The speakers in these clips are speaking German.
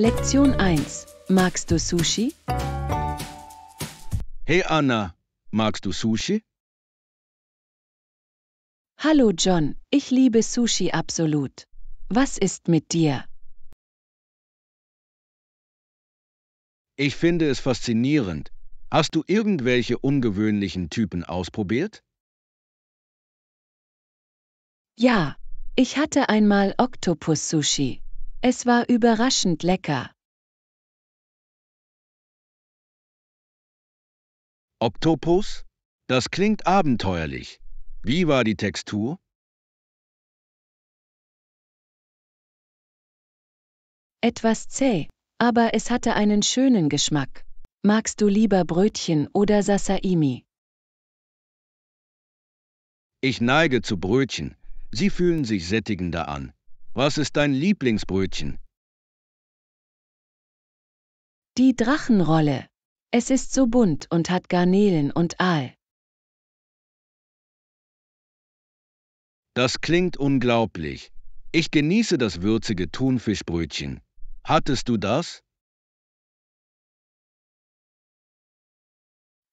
Lektion 1. Magst du Sushi? Hey Anna, magst du Sushi? Hallo John, ich liebe Sushi absolut. Was ist mit dir? Ich finde es faszinierend. Hast du irgendwelche ungewöhnlichen Typen ausprobiert? Ja, ich hatte einmal Oktopus-Sushi. Es war überraschend lecker. Oktopus? Das klingt abenteuerlich. Wie war die Textur? Etwas zäh, aber es hatte einen schönen Geschmack. Magst du lieber Brötchen oder Sasaimi? Ich neige zu Brötchen. Sie fühlen sich sättigender an. Was ist dein Lieblingsbrötchen? Die Drachenrolle. Es ist so bunt und hat Garnelen und Aal. Das klingt unglaublich. Ich genieße das würzige Thunfischbrötchen. Hattest du das?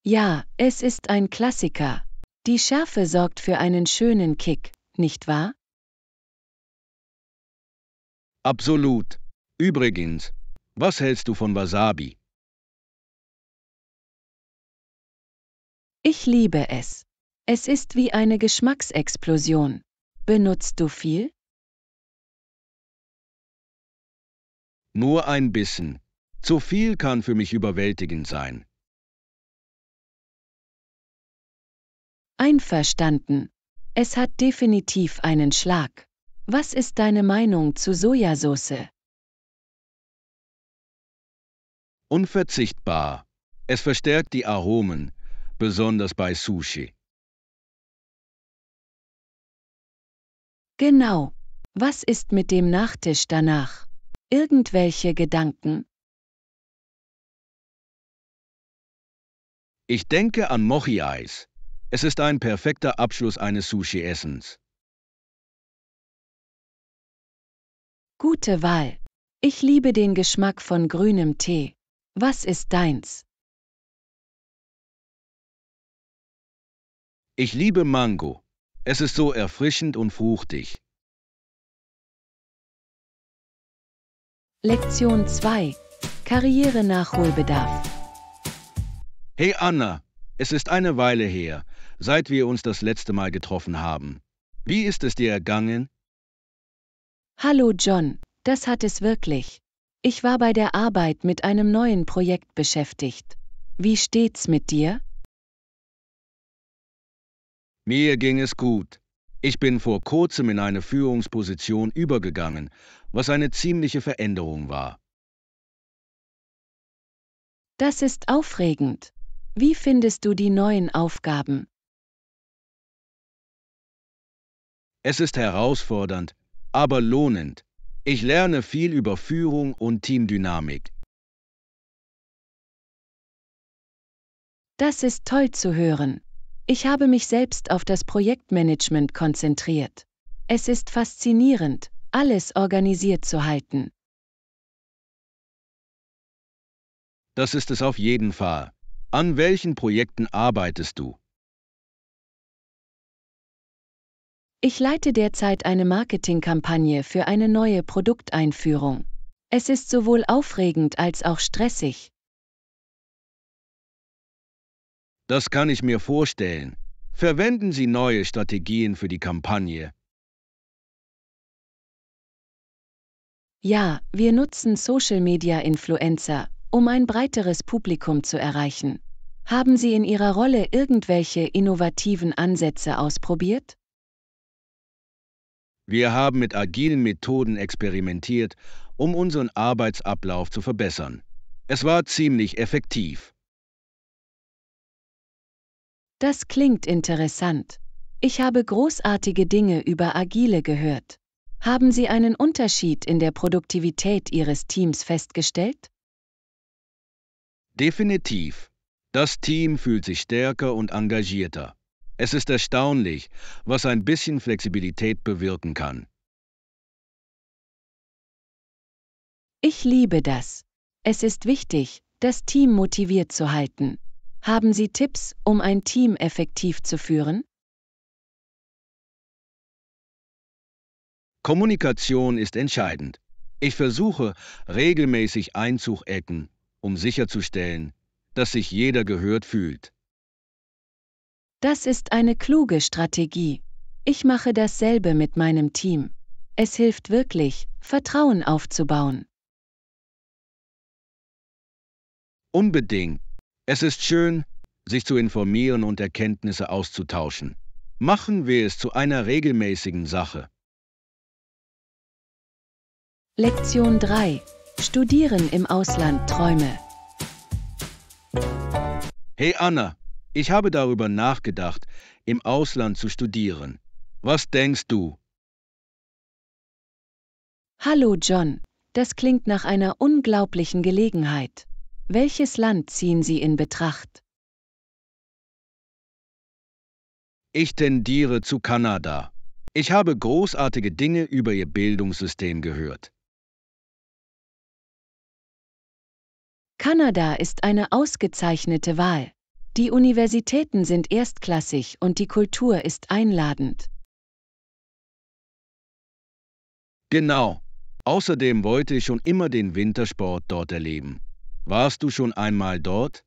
Ja, es ist ein Klassiker. Die Schärfe sorgt für einen schönen Kick, nicht wahr? Absolut. Übrigens, was hältst du von Wasabi? Ich liebe es. Es ist wie eine Geschmacksexplosion. Benutzt du viel? Nur ein bisschen. Zu viel kann für mich überwältigend sein. Einverstanden. Es hat definitiv einen Schlag. Was ist deine Meinung zu Sojasauce? Unverzichtbar. Es verstärkt die Aromen, besonders bei Sushi. Genau. Was ist mit dem Nachtisch danach? Irgendwelche Gedanken? Ich denke an Mochi-Eis. Es ist ein perfekter Abschluss eines Sushi-Essens. Gute Wahl. Ich liebe den Geschmack von grünem Tee. Was ist deins? Ich liebe Mango. Es ist so erfrischend und fruchtig. Lektion 2. Karriere-Nachholbedarf. Hey Anna, es ist eine Weile her, seit wir uns das letzte Mal getroffen haben. Wie ist es dir ergangen? Hallo John, das hat es wirklich. Ich war bei der Arbeit mit einem neuen Projekt beschäftigt. Wie steht's mit dir? Mir ging es gut. Ich bin vor kurzem in eine Führungsposition übergegangen, was eine ziemliche Veränderung war. Das ist aufregend. Wie findest du die neuen Aufgaben? Es ist herausfordernd, aber lohnend. Ich lerne viel über Führung und Teamdynamik. Das ist toll zu hören. Ich habe mich selbst auf das Projektmanagement konzentriert. Es ist faszinierend, alles organisiert zu halten. Das ist es auf jeden Fall. An welchen Projekten arbeitest du? Ich leite derzeit eine Marketingkampagne für eine neue Produkteinführung. Es ist sowohl aufregend als auch stressig. Das kann ich mir vorstellen. Verwenden Sie neue Strategien für die Kampagne. Ja, wir nutzen Social-Media-Influencer, um ein breiteres Publikum zu erreichen. Haben Sie in Ihrer Rolle irgendwelche innovativen Ansätze ausprobiert? Wir haben mit agilen Methoden experimentiert, um unseren Arbeitsablauf zu verbessern. Es war ziemlich effektiv. Das klingt interessant. Ich habe großartige Dinge über Agile gehört. Haben Sie einen Unterschied in der Produktivität Ihres Teams festgestellt? Definitiv. Das Team fühlt sich stärker und engagierter. Es ist erstaunlich, was ein bisschen Flexibilität bewirken kann. Ich liebe das. Es ist wichtig, das Team motiviert zu halten. Haben Sie Tipps, um ein Team effektiv zu führen? Kommunikation ist entscheidend. Ich versuche, regelmäßig einzuecken, um sicherzustellen, dass sich jeder gehört fühlt. Das ist eine kluge Strategie. Ich mache dasselbe mit meinem Team. Es hilft wirklich, Vertrauen aufzubauen. Unbedingt. Es ist schön, sich zu informieren und Erkenntnisse auszutauschen. Machen wir es zu einer regelmäßigen Sache. Lektion 3. Studieren im Ausland Träume. Hey Anna, ich habe darüber nachgedacht, im Ausland zu studieren. Was denkst du? Hallo John, das klingt nach einer unglaublichen Gelegenheit. Welches Land ziehen Sie in Betracht? Ich tendiere zu Kanada. Ich habe großartige Dinge über ihr Bildungssystem gehört. Kanada ist eine ausgezeichnete Wahl. Die Universitäten sind erstklassig und die Kultur ist einladend. Genau. Außerdem wollte ich schon immer den Wintersport dort erleben. Warst du schon einmal dort?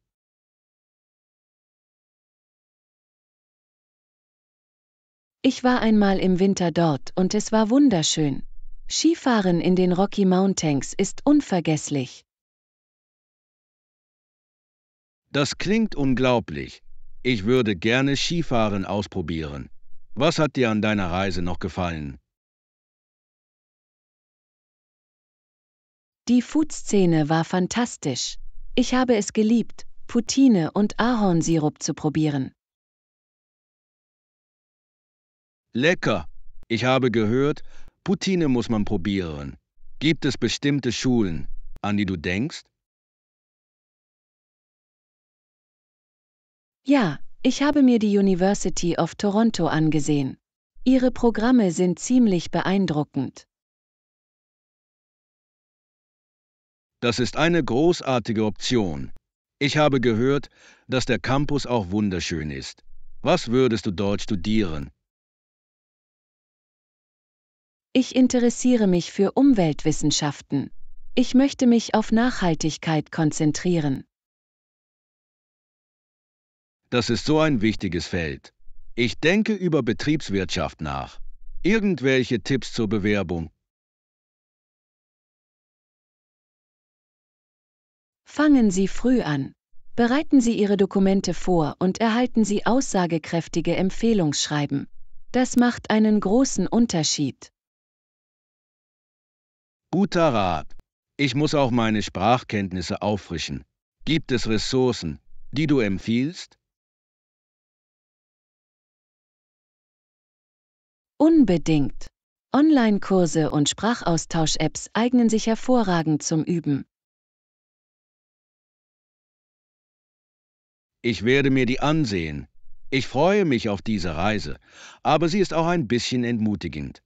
Ich war einmal im Winter dort und es war wunderschön. Skifahren in den Rocky Mountains ist unvergesslich. Das klingt unglaublich. Ich würde gerne Skifahren ausprobieren. Was hat dir an deiner Reise noch gefallen? Die Food-Szene war fantastisch. Ich habe es geliebt, Poutine und Ahornsirup zu probieren. Lecker! Ich habe gehört, Poutine muss man probieren. Gibt es bestimmte Schulen, an die du denkst? Ja, ich habe mir die University of Toronto angesehen. Ihre Programme sind ziemlich beeindruckend. Das ist eine großartige Option. Ich habe gehört, dass der Campus auch wunderschön ist. Was würdest du dort studieren? Ich interessiere mich für Umweltwissenschaften. Ich möchte mich auf Nachhaltigkeit konzentrieren. Das ist so ein wichtiges Feld. Ich denke über Betriebswirtschaft nach. Irgendwelche Tipps zur Bewerbung? Fangen Sie früh an. Bereiten Sie Ihre Dokumente vor und erhalten Sie aussagekräftige Empfehlungsschreiben. Das macht einen großen Unterschied. Guter Rat. Ich muss auch meine Sprachkenntnisse auffrischen. Gibt es Ressourcen, die du empfiehlst? Unbedingt. Online-Kurse und Sprachaustausch-Apps eignen sich hervorragend zum Üben. Ich werde mir die ansehen. Ich freue mich auf diese Reise, aber sie ist auch ein bisschen entmutigend.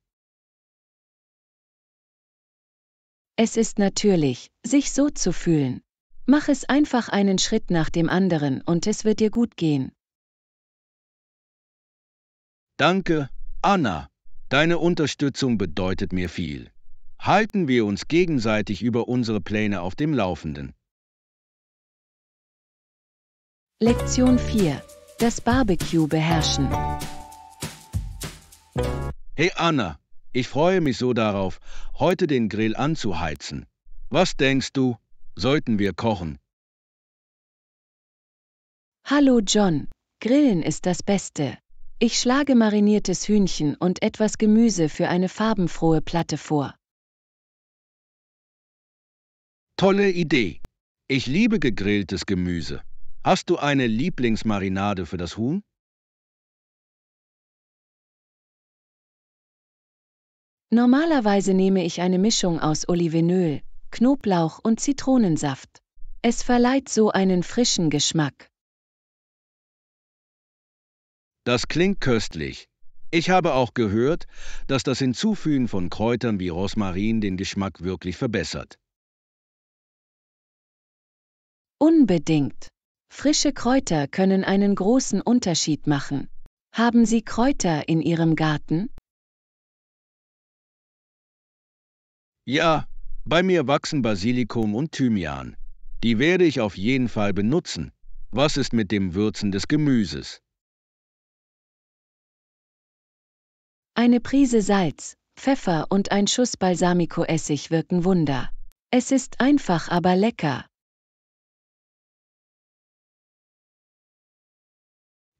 Es ist natürlich, sich so zu fühlen. Mach es einfach einen Schritt nach dem anderen und es wird dir gut gehen. Danke Anna, deine Unterstützung bedeutet mir viel. Halten wir uns gegenseitig über unsere Pläne auf dem Laufenden. Lektion 4. Das Barbecue beherrschen. Hey Anna, ich freue mich so darauf, heute den Grill anzuheizen. Was denkst du, sollten wir kochen? Hallo John, Grillen ist das Beste. Ich schlage mariniertes Hühnchen und etwas Gemüse für eine farbenfrohe Platte vor. Tolle Idee. Ich liebe gegrilltes Gemüse. Hast du eine Lieblingsmarinade für das Huhn? Normalerweise nehme ich eine Mischung aus Olivenöl, Knoblauch und Zitronensaft. Es verleiht so einen frischen Geschmack. Das klingt köstlich. Ich habe auch gehört, dass das Hinzufügen von Kräutern wie Rosmarin den Geschmack wirklich verbessert. Unbedingt. Frische Kräuter können einen großen Unterschied machen. Haben Sie Kräuter in Ihrem Garten? Ja, bei mir wachsen Basilikum und Thymian. Die werde ich auf jeden Fall benutzen. Was ist mit dem Würzen des Gemüses? Eine Prise Salz, Pfeffer und ein Schuss Balsamico-Essig wirken Wunder. Es ist einfach aber lecker.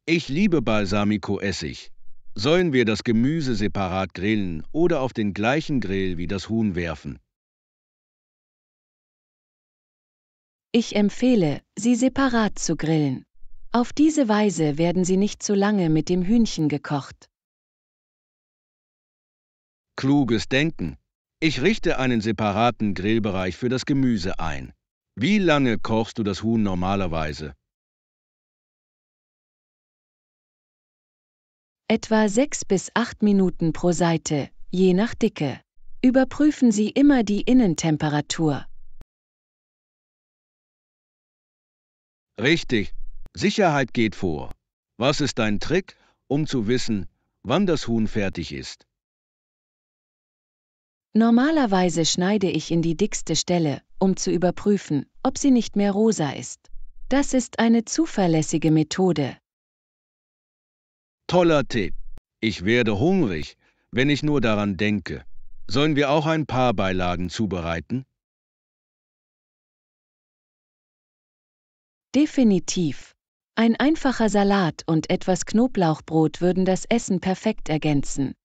Ich liebe Balsamico-Essig. Sollen wir das Gemüse separat grillen oder auf den gleichen Grill wie das Huhn werfen? Ich empfehle, sie separat zu grillen. Auf diese Weise werden sie nicht zu lange mit dem Hühnchen gekocht. Kluges Denken. Ich richte einen separaten Grillbereich für das Gemüse ein. Wie lange kochst du das Huhn normalerweise? Etwa 6 bis 8 Minuten pro Seite, je nach Dicke. Überprüfen Sie immer die Innentemperatur. Richtig, Sicherheit geht vor. Was ist dein Trick, um zu wissen, wann das Huhn fertig ist? Normalerweise schneide ich in die dickste Stelle, um zu überprüfen, ob sie nicht mehr rosa ist. Das ist eine zuverlässige Methode. Toller Tipp. Ich werde hungrig, wenn ich nur daran denke. Sollen wir auch ein paar Beilagen zubereiten? Definitiv. Ein einfacher Salat und etwas Knoblauchbrot würden das Essen perfekt ergänzen.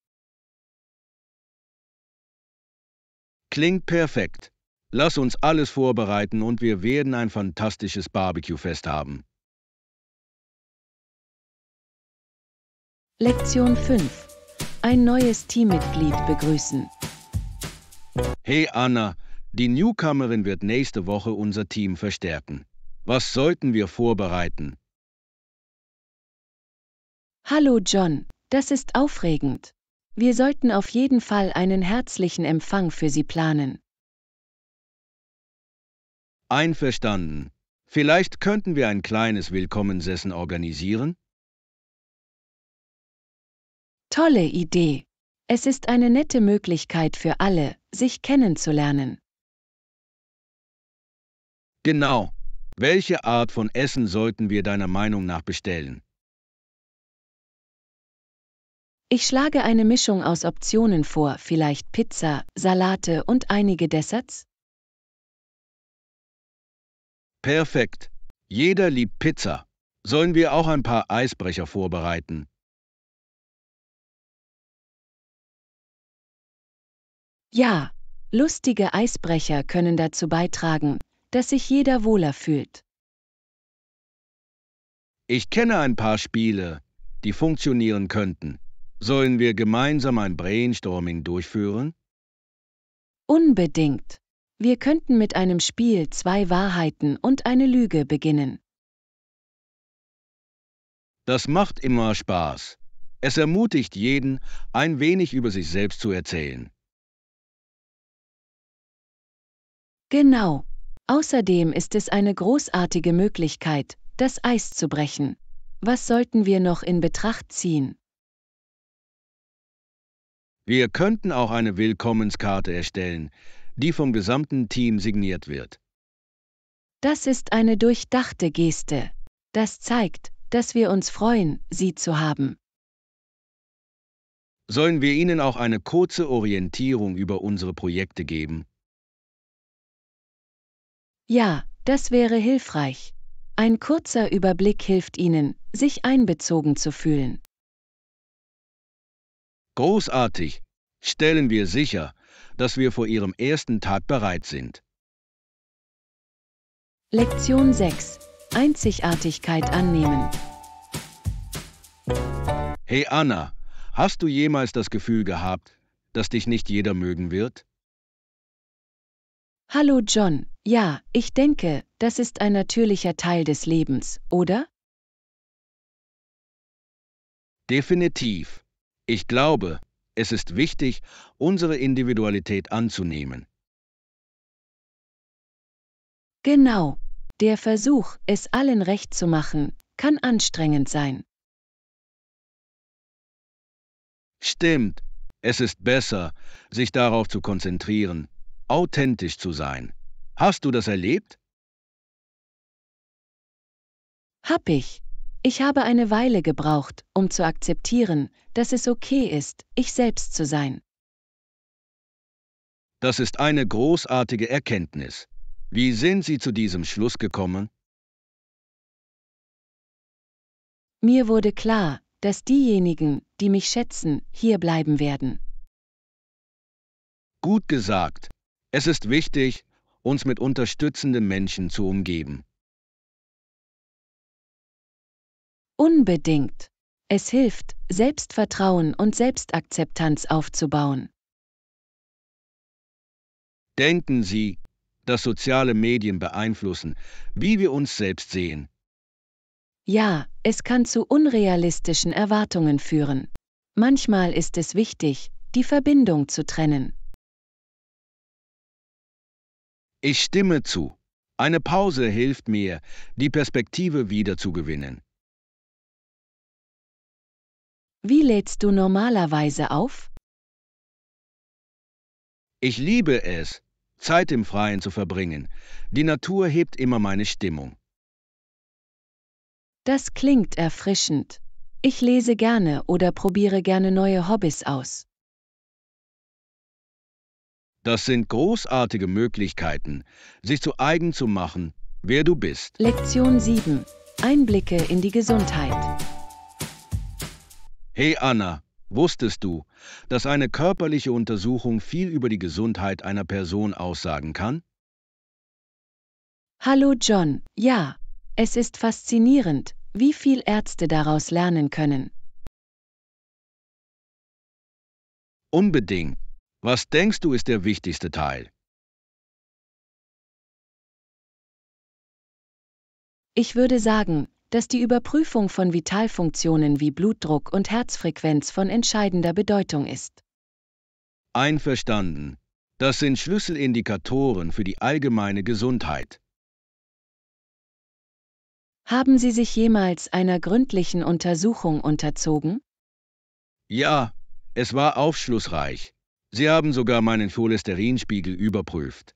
Klingt perfekt. Lass uns alles vorbereiten und wir werden ein fantastisches Barbecue-Fest haben. Lektion 5. Ein neues Teammitglied begrüßen. Hey Anna, die Newcomerin wird nächste Woche unser Team verstärken. Was sollten wir vorbereiten? Hallo John, das ist aufregend. Wir sollten auf jeden Fall einen herzlichen Empfang für sie planen. Einverstanden. Vielleicht könnten wir ein kleines Willkommensessen organisieren? Tolle Idee. Es ist eine nette Möglichkeit für alle, sich kennenzulernen. Genau. Welche Art von Essen sollten wir deiner Meinung nach bestellen? Ich schlage eine Mischung aus Optionen vor, vielleicht Pizza, Salate und einige Desserts? Perfekt. Jeder liebt Pizza. Sollen wir auch ein paar Eisbrecher vorbereiten? Ja, lustige Eisbrecher können dazu beitragen, dass sich jeder wohler fühlt. Ich kenne ein paar Spiele, die funktionieren könnten. Sollen wir gemeinsam ein Brainstorming durchführen? Unbedingt. Wir könnten mit einem Spiel zwei Wahrheiten und eine Lüge beginnen. Das macht immer Spaß. Es ermutigt jeden, ein wenig über sich selbst zu erzählen. Genau. Außerdem ist es eine großartige Möglichkeit, das Eis zu brechen. Was sollten wir noch in Betracht ziehen? Wir könnten auch eine Willkommenskarte erstellen, die vom gesamten Team signiert wird. Das ist eine durchdachte Geste. Das zeigt, dass wir uns freuen, Sie zu haben. Sollen wir Ihnen auch eine kurze Orientierung über unsere Projekte geben? Ja, das wäre hilfreich. Ein kurzer Überblick hilft Ihnen, sich einbezogen zu fühlen. Großartig! Stellen wir sicher, dass wir vor ihrem ersten Tag bereit sind. Lektion 6. Einzigartigkeit annehmen. Hey Anna, hast du jemals das Gefühl gehabt, dass dich nicht jeder mögen wird? Hallo John, ja, ich denke, das ist ein natürlicher Teil des Lebens, oder? Definitiv. Ich glaube, es ist wichtig, unsere Individualität anzunehmen. Genau. Der Versuch, es allen recht zu machen, kann anstrengend sein. Stimmt. Es ist besser, sich darauf zu konzentrieren, authentisch zu sein. Hast du das erlebt? Hab ich. Ich habe eine Weile gebraucht, um zu akzeptieren, dass es okay ist, ich selbst zu sein. Das ist eine großartige Erkenntnis. Wie sind Sie zu diesem Schluss gekommen? Mir wurde klar, dass diejenigen, die mich schätzen, hier bleiben werden. Gut gesagt. Es ist wichtig, uns mit unterstützenden Menschen zu umgeben. Unbedingt. Es hilft, Selbstvertrauen und Selbstakzeptanz aufzubauen. Denken Sie, dass soziale Medien beeinflussen, wie wir uns selbst sehen. Ja, es kann zu unrealistischen Erwartungen führen. Manchmal ist es wichtig, die Verbindung zu trennen. Ich stimme zu. Eine Pause hilft mir, die Perspektive wiederzugewinnen. Wie lädst du normalerweise auf? Ich liebe es, Zeit im Freien zu verbringen. Die Natur hebt immer meine Stimmung. Das klingt erfrischend. Ich lese gerne oder probiere gerne neue Hobbys aus. Das sind großartige Möglichkeiten, sich zu eigen zu machen, wer du bist. Lektion 7. Einblicke in die Gesundheit. Hey Anna, wusstest du, dass eine körperliche Untersuchung viel über die Gesundheit einer Person aussagen kann? Hallo John, ja, es ist faszinierend, wie viel Ärzte daraus lernen können. Unbedingt. Was denkst du ist der wichtigste Teil? Ich würde sagen, dass die Überprüfung von Vitalfunktionen wie Blutdruck und Herzfrequenz von entscheidender Bedeutung ist. Einverstanden. Das sind Schlüsselindikatoren für die allgemeine Gesundheit. Haben Sie sich jemals einer gründlichen Untersuchung unterzogen? Ja, es war aufschlussreich. Sie haben sogar meinen Cholesterinspiegel überprüft.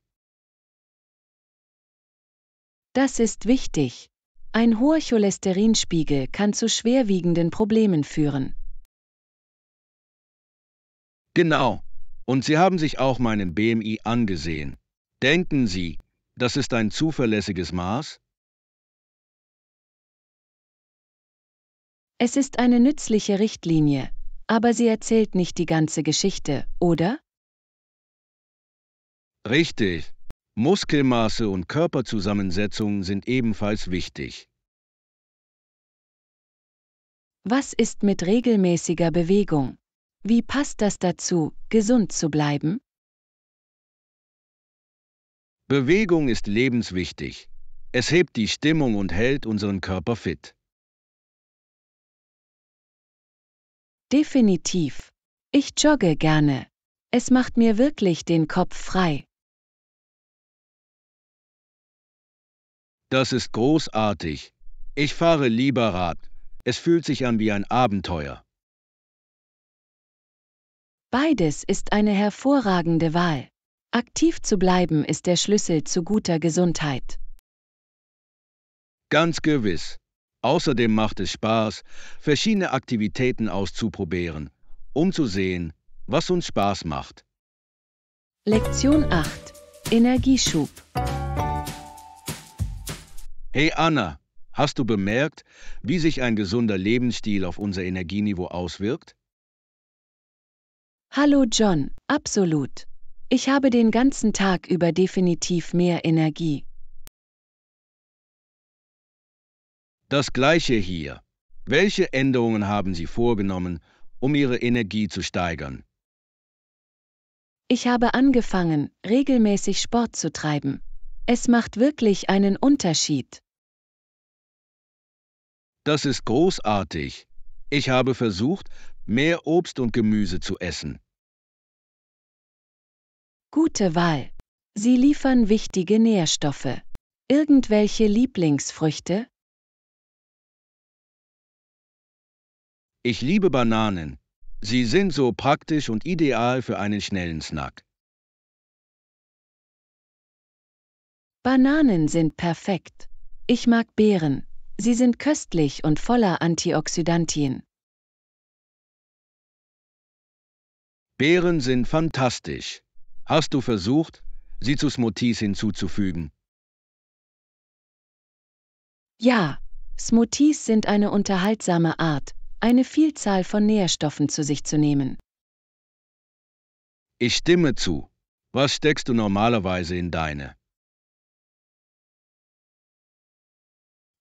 Das ist wichtig, ein hoher Cholesterinspiegel kann zu schwerwiegenden Problemen führen. Genau. Und Sie haben sich auch meinen BMI angesehen. Denken Sie, das ist ein zuverlässiges Maß? Es ist eine nützliche Richtlinie, aber sie erzählt nicht die ganze Geschichte, oder? Richtig. Muskelmaße und Körperzusammensetzung sind ebenfalls wichtig. Was ist mit regelmäßiger Bewegung? Wie passt das dazu, gesund zu bleiben? Bewegung ist lebenswichtig. Es hebt die Stimmung und hält unseren Körper fit. Definitiv. Ich jogge gerne. Es macht mir wirklich den Kopf frei. Das ist großartig. Ich fahre lieber Rad. Es fühlt sich an wie ein Abenteuer. Beides ist eine hervorragende Wahl. Aktiv zu bleiben ist der Schlüssel zu guter Gesundheit. Ganz gewiss. Außerdem macht es Spaß, verschiedene Aktivitäten auszuprobieren, um zu sehen, was uns Spaß macht. Lektion 8. Energieschub. Hey Anna, hast du bemerkt, wie sich ein gesunder Lebensstil auf unser Energieniveau auswirkt? Hallo John, absolut. Ich habe den ganzen Tag über definitiv mehr Energie. Das gleiche hier. Welche Änderungen haben Sie vorgenommen, um Ihre Energie zu steigern? Ich habe angefangen, regelmäßig Sport zu treiben. Es macht wirklich einen Unterschied. Das ist großartig. Ich habe versucht, mehr Obst und Gemüse zu essen. Gute Wahl. Sie liefern wichtige Nährstoffe. Irgendwelche Lieblingsfrüchte? Ich liebe Bananen. Sie sind so praktisch und ideal für einen schnellen Snack. Bananen sind perfekt. Ich mag Beeren. Sie sind köstlich und voller Antioxidantien. Beeren sind fantastisch. Hast du versucht, sie zu Smoothies hinzuzufügen? Ja, Smoothies sind eine unterhaltsame Art, eine Vielzahl von Nährstoffen zu sich zu nehmen. Ich stimme zu. Was steckst du normalerweise in deine?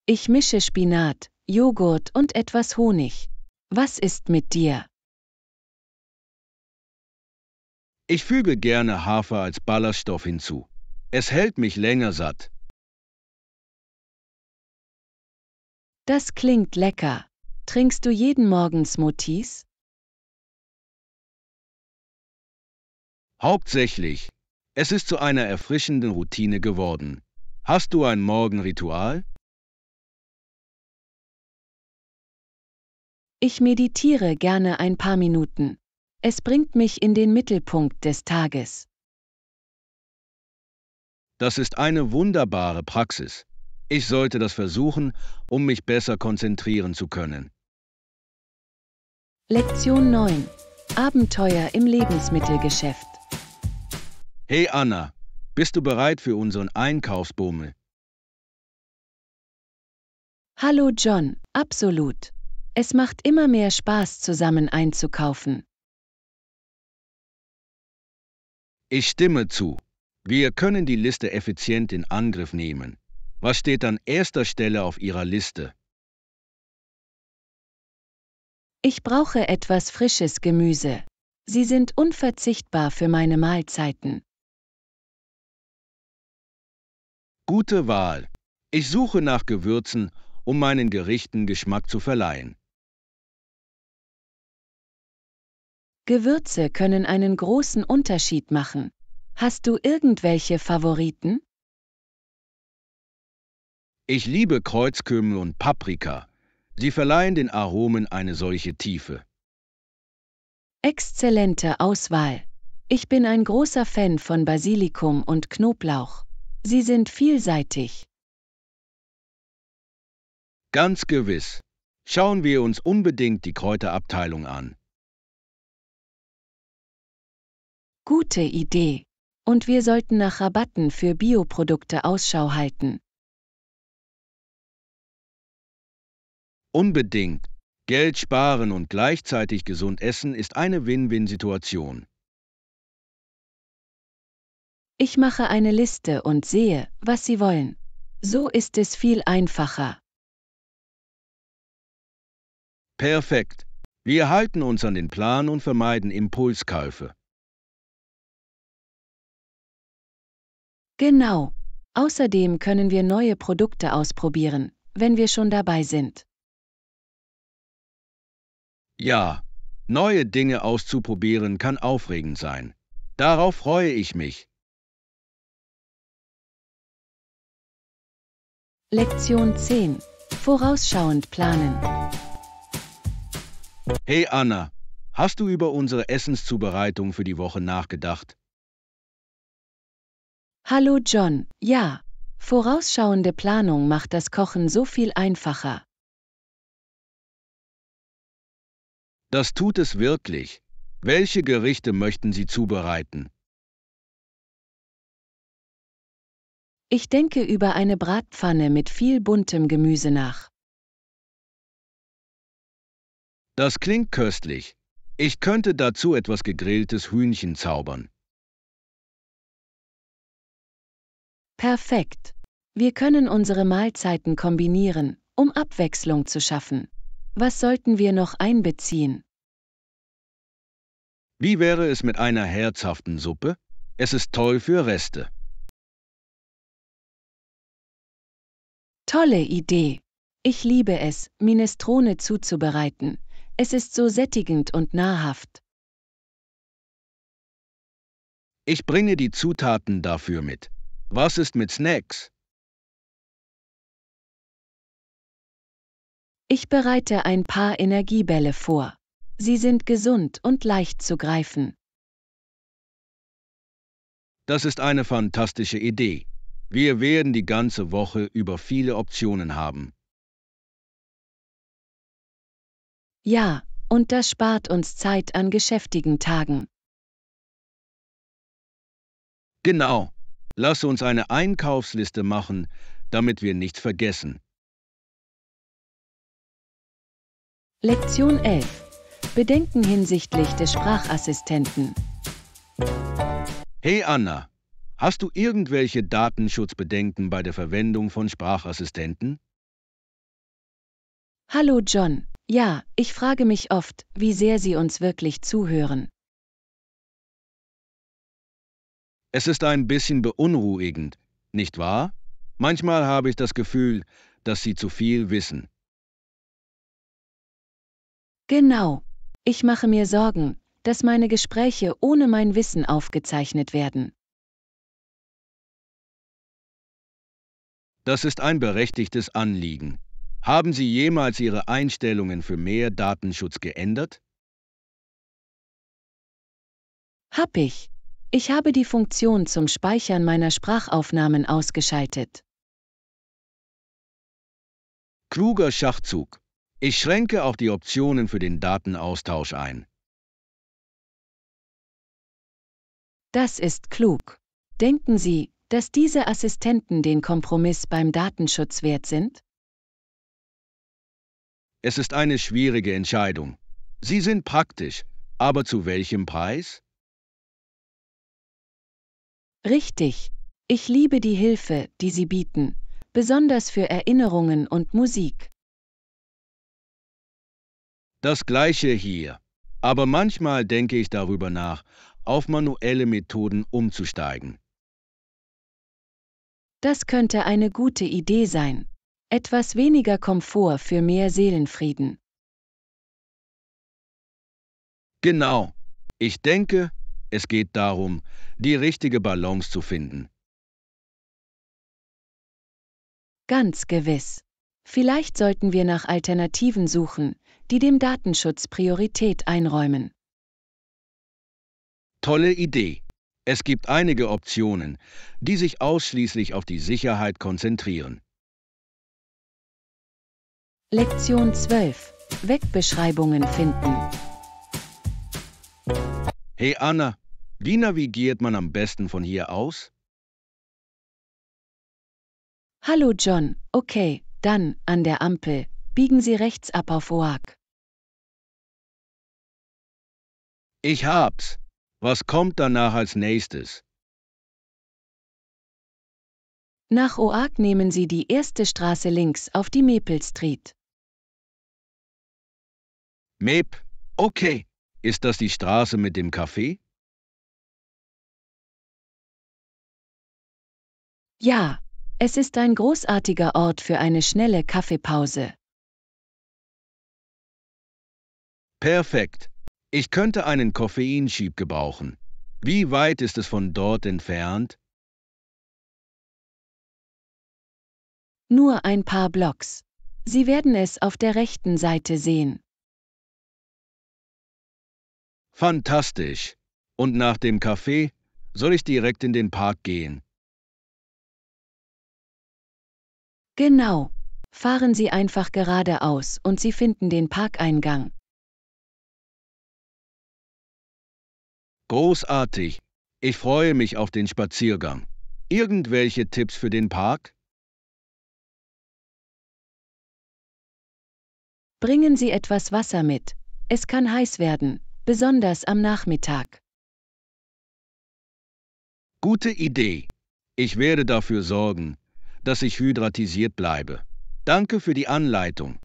Ich mische Spinat, Joghurt und etwas Honig. Was ist mit dir? Ich füge gerne Hafer als Ballaststoff hinzu. Es hält mich länger satt. Das klingt lecker. Trinkst du jeden Morgen Smoothies? Hauptsächlich. Es ist zu einer erfrischenden Routine geworden. Hast du ein Morgenritual? Ich meditiere gerne ein paar Minuten. Es bringt mich in den Mittelpunkt des Tages. Das ist eine wunderbare Praxis. Ich sollte das versuchen, um mich besser konzentrieren zu können. Lektion 9. Abenteuer im Lebensmittelgeschäft. Hey Anna, bist du bereit für unseren Einkaufsbummel? Hallo John, absolut. Es macht immer mehr Spaß, zusammen einzukaufen. Ich stimme zu. Wir können die Liste effizient in Angriff nehmen. Was steht an erster Stelle auf Ihrer Liste? Ich brauche etwas frisches Gemüse. Sie sind unverzichtbar für meine Mahlzeiten. Gute Wahl. Ich suche nach Gewürzen, um meinen Gerichten Geschmack zu verleihen. Gewürze können einen großen Unterschied machen. Hast du irgendwelche Favoriten? Ich liebe Kreuzkümmel und Paprika. Sie verleihen den Aromen eine solche Tiefe. Exzellente Auswahl. Ich bin ein großer Fan von Basilikum und Knoblauch. Sie sind vielseitig. Ganz gewiss. Schauen wir uns unbedingt die Kräuterabteilung an. Gute Idee. Und wir sollten nach Rabatten für Bioprodukte Ausschau halten. Unbedingt. Geld sparen und gleichzeitig gesund essen ist eine Win-Win-Situation. Ich mache eine Liste und sehe, was Sie wollen. So ist es viel einfacher. Perfekt. Wir halten uns an den Plan und vermeiden Impulskäufe. Genau. Außerdem können wir neue Produkte ausprobieren, wenn wir schon dabei sind. Ja, neue Dinge auszuprobieren kann aufregend sein. Darauf freue ich mich. Lektion 10. Vorausschauend planen. Hey Anna, hast du über unsere Essenszubereitung für die Woche nachgedacht? Hallo John, ja, vorausschauende Planung macht das Kochen so viel einfacher. Das tut es wirklich. Welche Gerichte möchten Sie zubereiten? Ich denke über eine Bratpfanne mit viel buntem Gemüse nach. Das klingt köstlich. Ich könnte dazu etwas gegrilltes Hühnchen zaubern. Perfekt. Wir können unsere Mahlzeiten kombinieren, um Abwechslung zu schaffen. Was sollten wir noch einbeziehen? Wie wäre es mit einer herzhaften Suppe? Es ist toll für Reste. Tolle Idee. Ich liebe es, Minestrone zuzubereiten. Es ist so sättigend und nahrhaft. Ich bringe die Zutaten dafür mit. Was ist mit Snacks? Ich bereite ein paar Energiebälle vor. Sie sind gesund und leicht zu greifen. Das ist eine fantastische Idee. Wir werden die ganze Woche über viele Optionen haben. Ja, und das spart uns Zeit an geschäftigen Tagen. Genau. Lass uns eine Einkaufsliste machen, damit wir nichts vergessen. Lektion 11. Bedenken hinsichtlich des Sprachassistenten. Hey Anna, hast du irgendwelche Datenschutzbedenken bei der Verwendung von Sprachassistenten? Hallo John. Ja, ich frage mich oft, wie sehr Sie uns wirklich zuhören. Es ist ein bisschen beunruhigend, nicht wahr? Manchmal habe ich das Gefühl, dass Sie zu viel wissen. Genau. Ich mache mir Sorgen, dass meine Gespräche ohne mein Wissen aufgezeichnet werden. Das ist ein berechtigtes Anliegen. Haben Sie jemals Ihre Einstellungen für mehr Datenschutz geändert? Hab ich. Ich habe die Funktion zum Speichern meiner Sprachaufnahmen ausgeschaltet. Kluger Schachzug. Ich schränke auch die Optionen für den Datenaustausch ein. Das ist klug. Denken Sie, dass diese Assistenten den Kompromiss beim Datenschutz wert sind? Es ist eine schwierige Entscheidung. Sie sind praktisch, aber zu welchem Preis? Richtig. Ich liebe die Hilfe, die Sie bieten, besonders für Erinnerungen und Musik. Das gleiche hier. Aber manchmal denke ich darüber nach, auf manuelle Methoden umzusteigen. Das könnte eine gute Idee sein. Etwas weniger Komfort für mehr Seelenfrieden. Genau. Ich denke, es geht darum, die richtige Balance zu finden. Ganz gewiss. Vielleicht sollten wir nach Alternativen suchen, die dem Datenschutz Priorität einräumen. Tolle Idee. Es gibt einige Optionen, die sich ausschließlich auf die Sicherheit konzentrieren. Lektion 12. Wegbeschreibungen finden. Hey Anna, wie navigiert man am besten von hier aus? Hallo John, okay, dann, an der Ampel, biegen Sie rechts ab auf Oak. Ich hab's. Was kommt danach als nächstes? Nach Oak nehmen Sie die erste Straße links auf die Maple Street. Mep, okay. Ist das die Straße mit dem Kaffee? Ja, es ist ein großartiger Ort für eine schnelle Kaffeepause. Perfekt. Ich könnte einen Koffeinschieb gebrauchen. Wie weit ist es von dort entfernt? Nur ein paar Blocks. Sie werden es auf der rechten Seite sehen. Fantastisch. Und nach dem Kaffee soll ich direkt in den Park gehen. Genau. Fahren Sie einfach geradeaus und Sie finden den Parkeingang. Großartig. Ich freue mich auf den Spaziergang. Irgendwelche Tipps für den Park? Bringen Sie etwas Wasser mit. Es kann heiß werden besonders am Nachmittag. Gute Idee. Ich werde dafür sorgen, dass ich hydratisiert bleibe. Danke für die Anleitung.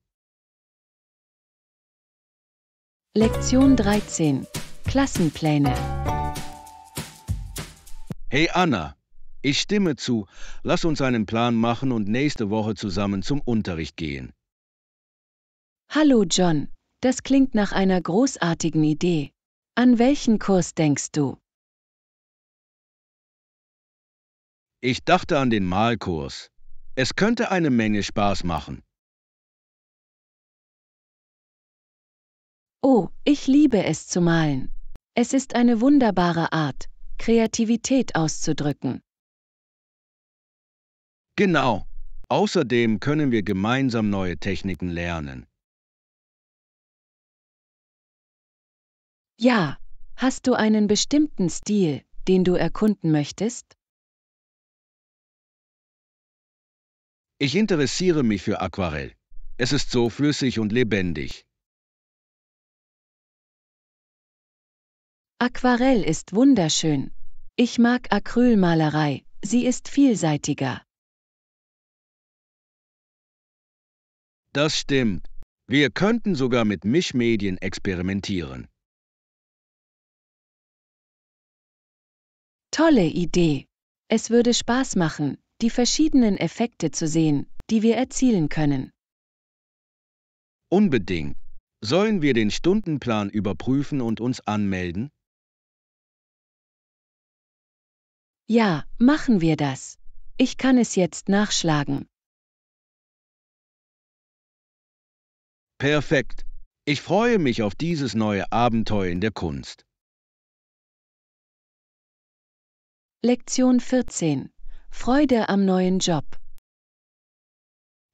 Lektion 13. Klassenpläne. Hey Anna, ich stimme zu. Lass uns einen Plan machen und nächste Woche zusammen zum Unterricht gehen. Hallo John, das klingt nach einer großartigen Idee. An welchen Kurs denkst du? Ich dachte an den Malkurs. Es könnte eine Menge Spaß machen. Oh, ich liebe es zu malen. Es ist eine wunderbare Art, Kreativität auszudrücken. Genau. Außerdem können wir gemeinsam neue Techniken lernen. Ja, hast du einen bestimmten Stil, den du erkunden möchtest? Ich interessiere mich für Aquarell. Es ist so flüssig und lebendig. Aquarell ist wunderschön. Ich mag Acrylmalerei, sie ist vielseitiger. Das stimmt. Wir könnten sogar mit Mischmedien experimentieren. Tolle Idee! Es würde Spaß machen, die verschiedenen Effekte zu sehen, die wir erzielen können. Unbedingt. Sollen wir den Stundenplan überprüfen und uns anmelden? Ja, machen wir das. Ich kann es jetzt nachschlagen. Perfekt. Ich freue mich auf dieses neue Abenteuer in der Kunst. Lektion 14. Freude am neuen Job.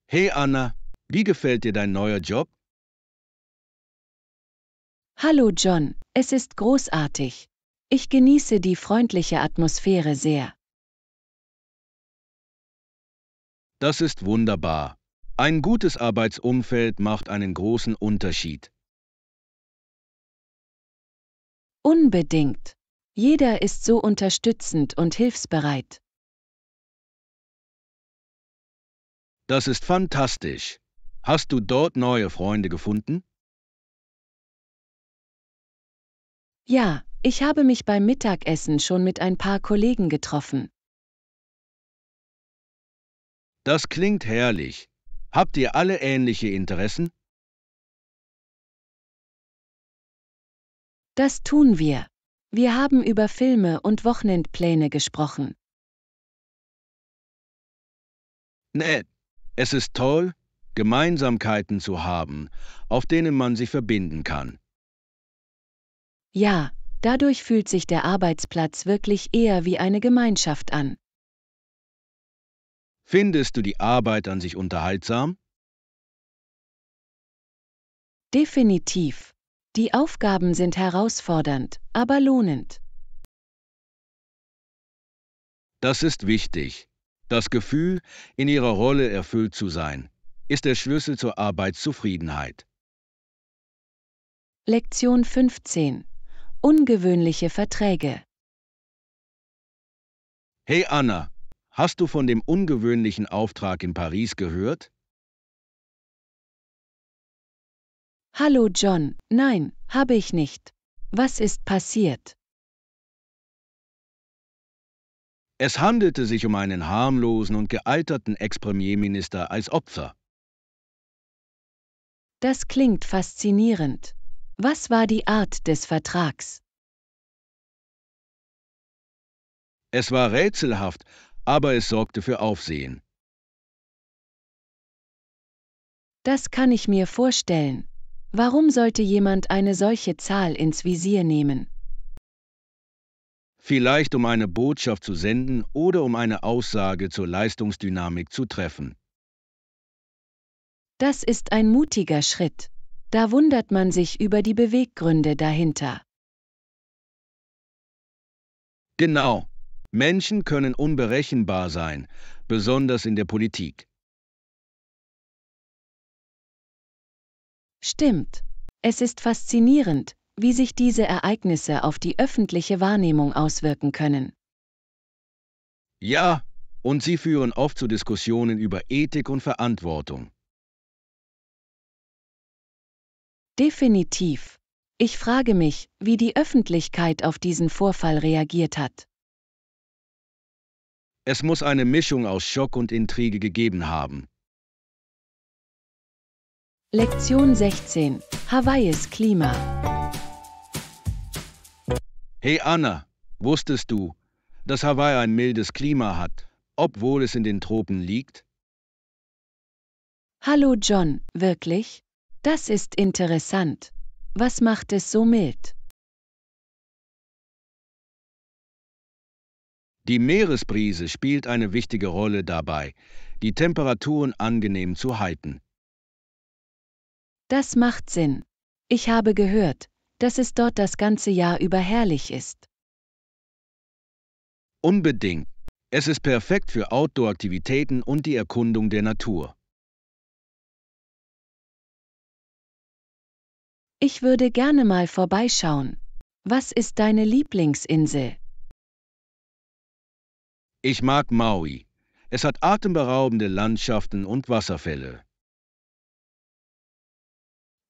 Hey Anna, wie gefällt dir dein neuer Job? Hallo John, es ist großartig. Ich genieße die freundliche Atmosphäre sehr. Das ist wunderbar. Ein gutes Arbeitsumfeld macht einen großen Unterschied. Unbedingt. Jeder ist so unterstützend und hilfsbereit. Das ist fantastisch. Hast du dort neue Freunde gefunden? Ja, ich habe mich beim Mittagessen schon mit ein paar Kollegen getroffen. Das klingt herrlich. Habt ihr alle ähnliche Interessen? Das tun wir. Wir haben über Filme und Wochenendpläne gesprochen. Ned, es ist toll, Gemeinsamkeiten zu haben, auf denen man sich verbinden kann. Ja, dadurch fühlt sich der Arbeitsplatz wirklich eher wie eine Gemeinschaft an. Findest du die Arbeit an sich unterhaltsam? Definitiv. Die Aufgaben sind herausfordernd, aber lohnend. Das ist wichtig. Das Gefühl, in ihrer Rolle erfüllt zu sein, ist der Schlüssel zur Arbeitszufriedenheit. Lektion 15. Ungewöhnliche Verträge. Hey Anna, hast du von dem ungewöhnlichen Auftrag in Paris gehört? Hallo John, nein, habe ich nicht. Was ist passiert? Es handelte sich um einen harmlosen und gealterten Ex-Premierminister als Opfer. Das klingt faszinierend. Was war die Art des Vertrags? Es war rätselhaft, aber es sorgte für Aufsehen. Das kann ich mir vorstellen. Warum sollte jemand eine solche Zahl ins Visier nehmen? Vielleicht um eine Botschaft zu senden oder um eine Aussage zur Leistungsdynamik zu treffen. Das ist ein mutiger Schritt. Da wundert man sich über die Beweggründe dahinter. Genau. Menschen können unberechenbar sein, besonders in der Politik. Stimmt. Es ist faszinierend, wie sich diese Ereignisse auf die öffentliche Wahrnehmung auswirken können. Ja, und sie führen oft zu Diskussionen über Ethik und Verantwortung. Definitiv. Ich frage mich, wie die Öffentlichkeit auf diesen Vorfall reagiert hat. Es muss eine Mischung aus Schock und Intrige gegeben haben. Lektion 16. Hawaiis Klima. Hey Anna, wusstest du, dass Hawaii ein mildes Klima hat, obwohl es in den Tropen liegt? Hallo John, wirklich? Das ist interessant. Was macht es so mild? Die Meeresbrise spielt eine wichtige Rolle dabei, die Temperaturen angenehm zu halten. Das macht Sinn. Ich habe gehört, dass es dort das ganze Jahr über herrlich ist. Unbedingt. Es ist perfekt für Outdoor-Aktivitäten und die Erkundung der Natur. Ich würde gerne mal vorbeischauen. Was ist deine Lieblingsinsel? Ich mag Maui. Es hat atemberaubende Landschaften und Wasserfälle.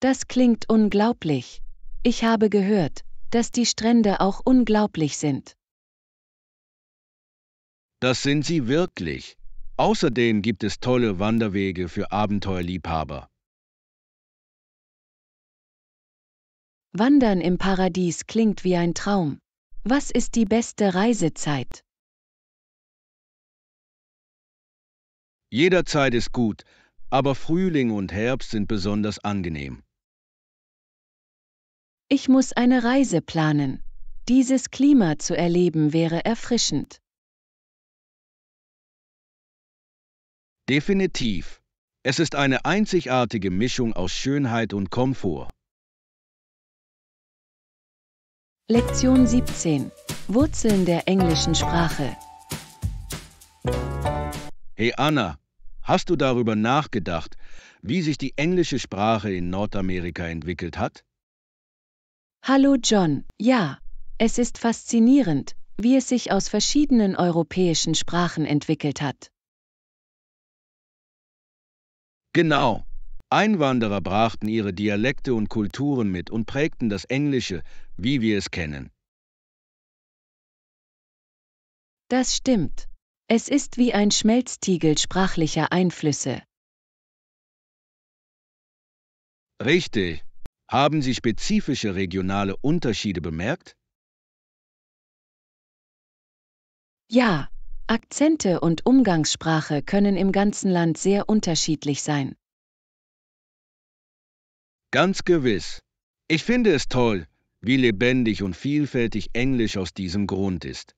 Das klingt unglaublich. Ich habe gehört, dass die Strände auch unglaublich sind. Das sind sie wirklich. Außerdem gibt es tolle Wanderwege für Abenteuerliebhaber. Wandern im Paradies klingt wie ein Traum. Was ist die beste Reisezeit? Jederzeit ist gut, aber Frühling und Herbst sind besonders angenehm. Ich muss eine Reise planen. Dieses Klima zu erleben wäre erfrischend. Definitiv. Es ist eine einzigartige Mischung aus Schönheit und Komfort. Lektion 17. Wurzeln der englischen Sprache. Hey Anna, hast du darüber nachgedacht, wie sich die englische Sprache in Nordamerika entwickelt hat? Hallo John, ja, es ist faszinierend, wie es sich aus verschiedenen europäischen Sprachen entwickelt hat. Genau. Einwanderer brachten ihre Dialekte und Kulturen mit und prägten das Englische, wie wir es kennen. Das stimmt. Es ist wie ein Schmelztiegel sprachlicher Einflüsse. Richtig. Haben Sie spezifische regionale Unterschiede bemerkt? Ja, Akzente und Umgangssprache können im ganzen Land sehr unterschiedlich sein. Ganz gewiss. Ich finde es toll, wie lebendig und vielfältig Englisch aus diesem Grund ist.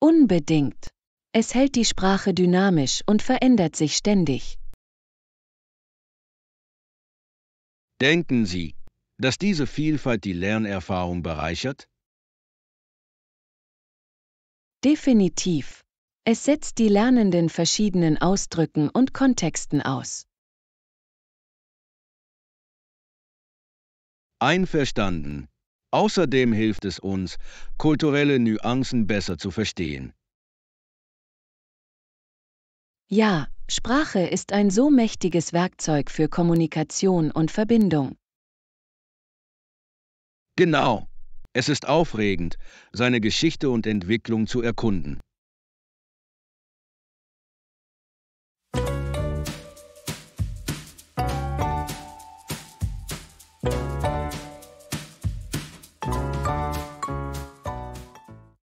Unbedingt. Es hält die Sprache dynamisch und verändert sich ständig. Denken Sie, dass diese Vielfalt die Lernerfahrung bereichert? Definitiv. Es setzt die Lernenden verschiedenen Ausdrücken und Kontexten aus. Einverstanden. Außerdem hilft es uns, kulturelle Nuancen besser zu verstehen. Ja, Sprache ist ein so mächtiges Werkzeug für Kommunikation und Verbindung. Genau. Es ist aufregend, seine Geschichte und Entwicklung zu erkunden.